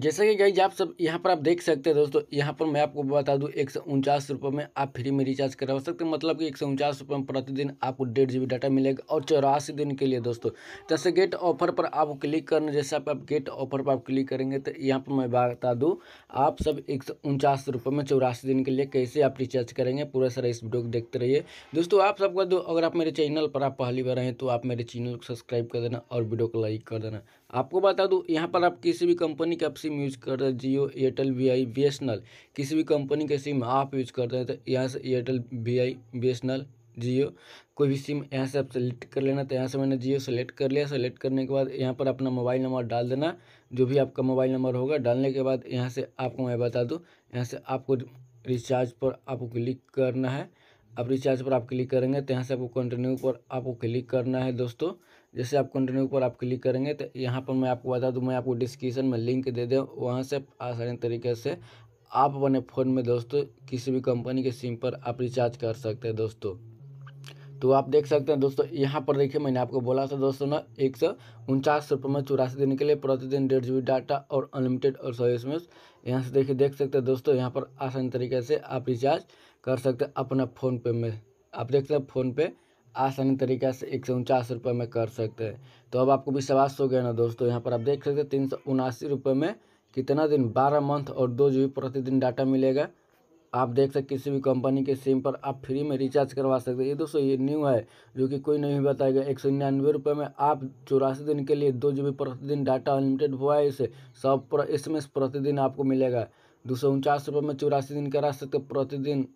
जैसा कि गाइज आप सब यहाँ पर आप देख सकते हैं दोस्तों यहाँ पर मैं आपको बता दूँ एक सौ उनचास रुपये में आप फ्री में रिचार्ज करवा सकते हैं मतलब कि एक सौ उनचास रुपये में प्रतिदिन आपको डेढ़ जी डाटा मिलेगा और चौरासी दिन के लिए दोस्तों जैसे गेट ऑफर पर आप क्लिक करना जैसे आप, आप गेट ऑफर पर आप क्लिक करेंगे तो यहाँ पर मैं बता दूँ आप सब एक सौ उनचास रुपये में चौरासी दिन के लिए कैसे आप रिचार्ज करेंगे पूरा सारा इस वीडियो को देखते रहिए दोस्तों आप सबका दो अगर आप मेरे चैनल पर आप पहली बार हैं तो आप मेरे चैनल को सब्सक्राइब कर देना और वीडियो को लाइक कर देना आपको बता दूँ यहाँ पर आप किसी भी कंपनी का आप सिम यूज कर रहे हैं Jio Airtel V I S L किसी भी कंपनी के सिम आप यूज कर रहे हैं तो यहाँ से Airtel V I B S L Jio कोई भी सिम यहाँ से आप सेलेक्ट कर लेना तो यहाँ से मैंने जियो सेलेक्ट कर लिया सेलेक्ट करने के बाद यहाँ पर अपना मोबाइल नंबर डाल देना जो भी आपका मोबाइल नंबर होगा डालने के बाद यहाँ से आपको मैं बता दूँ यहाँ से आपको रिचार्ज पर आपको क्लिक करना है अब रिचार्ज पर आप क्लिक करेंगे तो यहाँ से आपको कंटिन्यू पर आपको क्लिक करना है दोस्तों जैसे आप कंटिन्यू पर आप क्लिक करेंगे तो यहाँ पर मैं आपको बता दूँ मैं आपको डिस्क्रिप्शन में लिंक दे दें वहाँ से आसानी तरीके से आप अपने फ़ोन में दोस्तों किसी भी कंपनी के सिम पर आप रिचार्ज कर सकते हैं दोस्तों तो आप देख सकते हैं दोस्तों यहाँ पर देखिए मैंने आपको बोला था दोस्तों ना एक सौ उनचास रुपये में चौरासी दिन के लिए प्रतिदिन डेढ़ जी डाटा और अनलिमिटेड और सौ एस एम एस यहाँ से देखिए देख सकते हैं दोस्तों यहाँ पर आसान तरीके से आप रिचार्ज कर सकते हैं अपना फ़ोनपे में आप देख सकते हैं फोनपे आसानी तरीक़ा से एक सौ उनचास रुपये में कर सकते हैं तो अब आपको विश्वास हो गया ना दोस्तों यहाँ पर आप देख सकते हैं तीन सौ उनासी रुपये में कितना दिन बारह मंथ और दो जी बी प्रतिदिन डाटा मिलेगा आप देख सकते किसी भी कंपनी के सिम पर आप फ्री में रिचार्ज करवा सकते हैं ये दोस्तों ये न्यू है जो कि कोई नहीं बताएगा एक सौ निन्यानवे रुपये में आप चौरासी दिन के लिए दो जी बी प्रतिदिन डाटा अनलिमिटेड हुआ इसे सब पर एस प्रतिदिन आपको मिलेगा दो सौ उनचास रुपये में चौरासी दिन करा सकते प्रतिदिन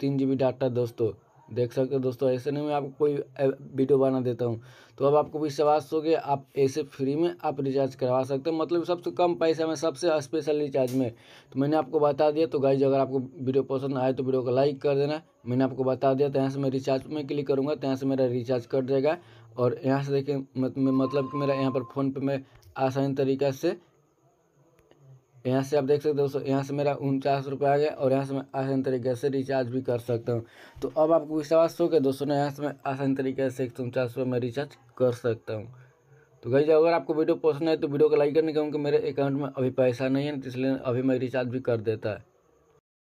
तीन जी बी डाटा दोस्तों देख सकते हो दोस्तों ऐसे नहीं मैं आपको कोई वीडियो बना देता हूँ तो अब आपको विश्वास तो हो गया आप ऐसे फ्री में आप रिचार्ज करवा सकते हो मतलब सबसे कम पैसे में सबसे स्पेशल रिचार्ज में तो मैंने आपको बता दिया तो गाइज अगर आपको वीडियो पसंद आए तो वीडियो को लाइक कर देना मैंने आपको बता दिया तो यहाँ से मैं रिचार्ज में क्लिक करूँगा तो यहाँ से मेरा रिचार्ज कट जाएगा और यहाँ से देखें मतलब कि मेरा यहाँ पर फ़ोन पे में आसानी तरीका से यहाँ से आप देख सकते हो दोस्तों यहाँ से मेरा उनचास रुपये आ गया और यहाँ से मैं आसान तरीके से रिचार्ज भी कर सकता हूँ तो अब आपको विश्वास हो गया दोस्तों यहाँ से मैं आसान तरीके से एक सौ उनचास रुपये में रिचार्ज कर सकता हूँ तो गई अगर आपको वीडियो पसंद है तो वीडियो को लाइक करने क्योंकि मेरे अकाउंट में अभी पैसा नहीं है इसलिए अभी मैं रिचार्ज भी कर देता है